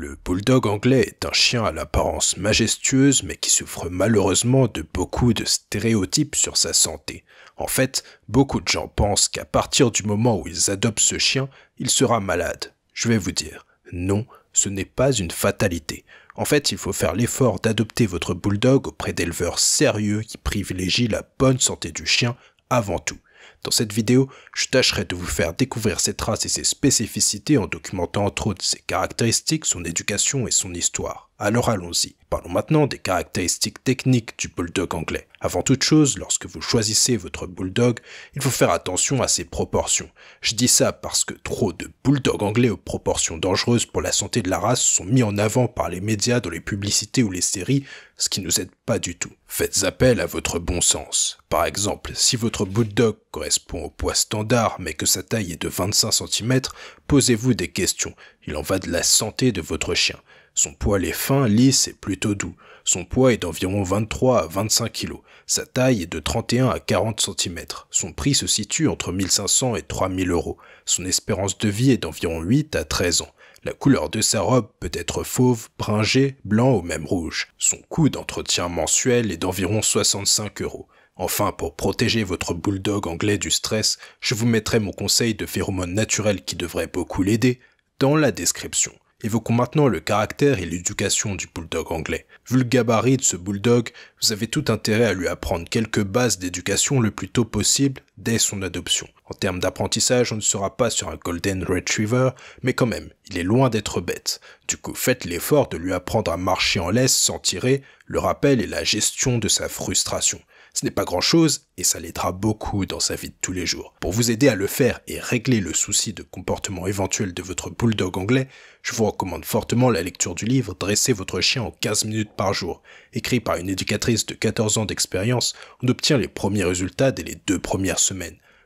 Le bulldog anglais est un chien à l'apparence majestueuse mais qui souffre malheureusement de beaucoup de stéréotypes sur sa santé. En fait, beaucoup de gens pensent qu'à partir du moment où ils adoptent ce chien, il sera malade. Je vais vous dire, non, ce n'est pas une fatalité. En fait, il faut faire l'effort d'adopter votre bulldog auprès d'éleveurs sérieux qui privilégient la bonne santé du chien avant tout. Dans cette vidéo, je tâcherai de vous faire découvrir ses traces et ses spécificités en documentant entre autres ses caractéristiques, son éducation et son histoire. Alors allons-y. Parlons maintenant des caractéristiques techniques du bulldog anglais. Avant toute chose, lorsque vous choisissez votre bulldog, il faut faire attention à ses proportions. Je dis ça parce que trop de bulldogs anglais aux proportions dangereuses pour la santé de la race sont mis en avant par les médias dans les publicités ou les séries, ce qui ne nous aide pas du tout. Faites appel à votre bon sens. Par exemple, si votre bulldog correspond au poids standard mais que sa taille est de 25 cm, posez-vous des questions. Il en va de la santé de votre chien. Son poil est fin, lisse et plutôt doux. Son poids est d'environ 23 à 25 kg. Sa taille est de 31 à 40 cm. Son prix se situe entre 1500 et 3000 euros. Son espérance de vie est d'environ 8 à 13 ans. La couleur de sa robe peut être fauve, bringée, blanc ou même rouge. Son coût d'entretien mensuel est d'environ 65 euros. Enfin, pour protéger votre bulldog anglais du stress, je vous mettrai mon conseil de phéromones naturelles qui devrait beaucoup l'aider dans la description. Évoquons maintenant le caractère et l'éducation du bulldog anglais. Vu le gabarit de ce bulldog, vous avez tout intérêt à lui apprendre quelques bases d'éducation le plus tôt possible dès son adoption. En termes d'apprentissage, on ne sera pas sur un Golden Retriever, mais quand même, il est loin d'être bête. Du coup, faites l'effort de lui apprendre à marcher en laisse sans tirer, le rappel et la gestion de sa frustration. Ce n'est pas grand-chose et ça l'aidera beaucoup dans sa vie de tous les jours. Pour vous aider à le faire et régler le souci de comportement éventuel de votre bulldog anglais, je vous recommande fortement la lecture du livre Dresser votre chien en 15 minutes par jour. Écrit par une éducatrice de 14 ans d'expérience, on obtient les premiers résultats dès les deux premières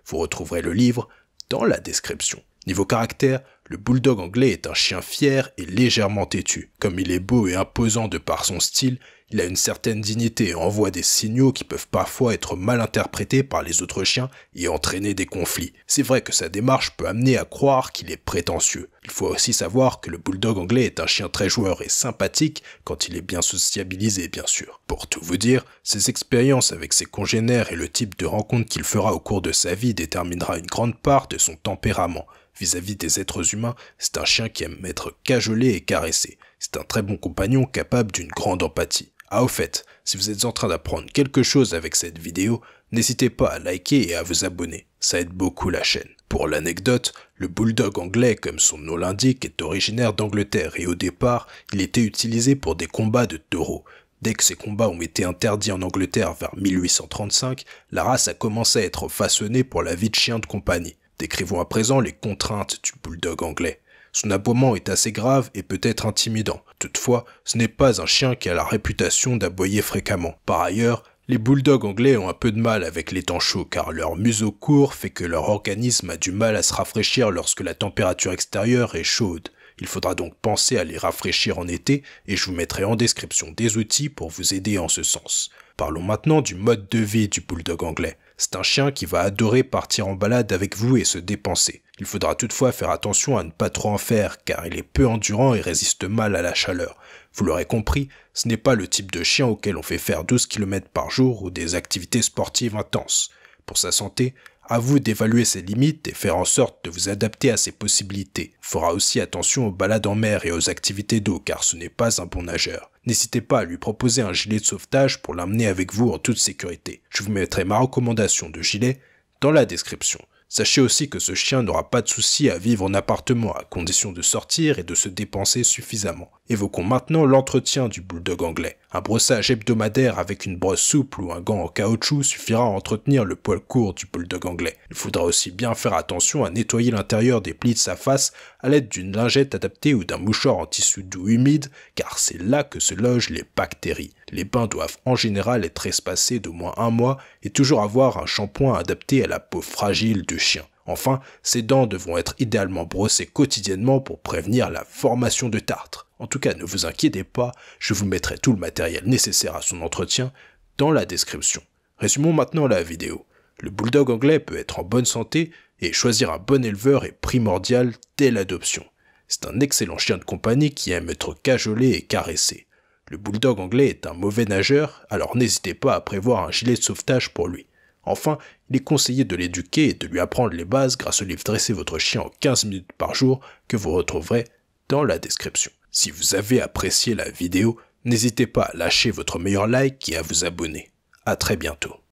vous retrouverez le livre dans la description. Niveau caractère, le bulldog anglais est un chien fier et légèrement têtu. Comme il est beau et imposant de par son style, il a une certaine dignité et envoie des signaux qui peuvent parfois être mal interprétés par les autres chiens et entraîner des conflits. C'est vrai que sa démarche peut amener à croire qu'il est prétentieux. Il faut aussi savoir que le bulldog anglais est un chien très joueur et sympathique quand il est bien sociabilisé, bien sûr. Pour tout vous dire, ses expériences avec ses congénères et le type de rencontres qu'il fera au cours de sa vie déterminera une grande part de son tempérament. Vis-à-vis -vis des êtres humains, c'est un chien qui aime être cajolé et caressé. C'est un très bon compagnon capable d'une grande empathie. Ah au fait, si vous êtes en train d'apprendre quelque chose avec cette vidéo, n'hésitez pas à liker et à vous abonner, ça aide beaucoup la chaîne. Pour l'anecdote, le bulldog anglais, comme son nom l'indique, est originaire d'Angleterre et au départ, il était utilisé pour des combats de taureaux. Dès que ces combats ont été interdits en Angleterre vers 1835, la race a commencé à être façonnée pour la vie de chien de compagnie. Décrivons à présent les contraintes du bulldog anglais. Son aboiement est assez grave et peut être intimidant. Toutefois, ce n'est pas un chien qui a la réputation d'aboyer fréquemment. Par ailleurs, les bulldogs anglais ont un peu de mal avec les temps chauds car leur museau court fait que leur organisme a du mal à se rafraîchir lorsque la température extérieure est chaude. Il faudra donc penser à les rafraîchir en été et je vous mettrai en description des outils pour vous aider en ce sens. Parlons maintenant du mode de vie du bulldog anglais. C'est un chien qui va adorer partir en balade avec vous et se dépenser. Il faudra toutefois faire attention à ne pas trop en faire car il est peu endurant et résiste mal à la chaleur. Vous l'aurez compris, ce n'est pas le type de chien auquel on fait faire 12 km par jour ou des activités sportives intenses. Pour sa santé, à vous d'évaluer ses limites et faire en sorte de vous adapter à ses possibilités. Fera aussi attention aux balades en mer et aux activités d'eau car ce n'est pas un bon nageur. N'hésitez pas à lui proposer un gilet de sauvetage pour l'emmener avec vous en toute sécurité. Je vous mettrai ma recommandation de gilet dans la description. Sachez aussi que ce chien n'aura pas de souci à vivre en appartement à condition de sortir et de se dépenser suffisamment. Évoquons maintenant l'entretien du bulldog anglais. Un brossage hebdomadaire avec une brosse souple ou un gant en caoutchouc suffira à entretenir le poil court du bulldog anglais. Il faudra aussi bien faire attention à nettoyer l'intérieur des plis de sa face à l'aide d'une lingette adaptée ou d'un mouchoir en tissu doux humide, car c'est là que se logent les bactéries. Les bains doivent en général être espacés d'au moins un mois et toujours avoir un shampoing adapté à la peau fragile du chien. Enfin, ses dents devront être idéalement brossées quotidiennement pour prévenir la formation de tartre. En tout cas, ne vous inquiétez pas, je vous mettrai tout le matériel nécessaire à son entretien dans la description. Résumons maintenant la vidéo. Le bulldog anglais peut être en bonne santé et choisir un bon éleveur est primordial dès l'adoption. C'est un excellent chien de compagnie qui aime être cajolé et caressé. Le bulldog anglais est un mauvais nageur, alors n'hésitez pas à prévoir un gilet de sauvetage pour lui. Enfin, il est conseillé de l'éduquer et de lui apprendre les bases grâce au livre Dresser votre chien en 15 minutes par jour que vous retrouverez dans la description. Si vous avez apprécié la vidéo, n'hésitez pas à lâcher votre meilleur like et à vous abonner. A très bientôt.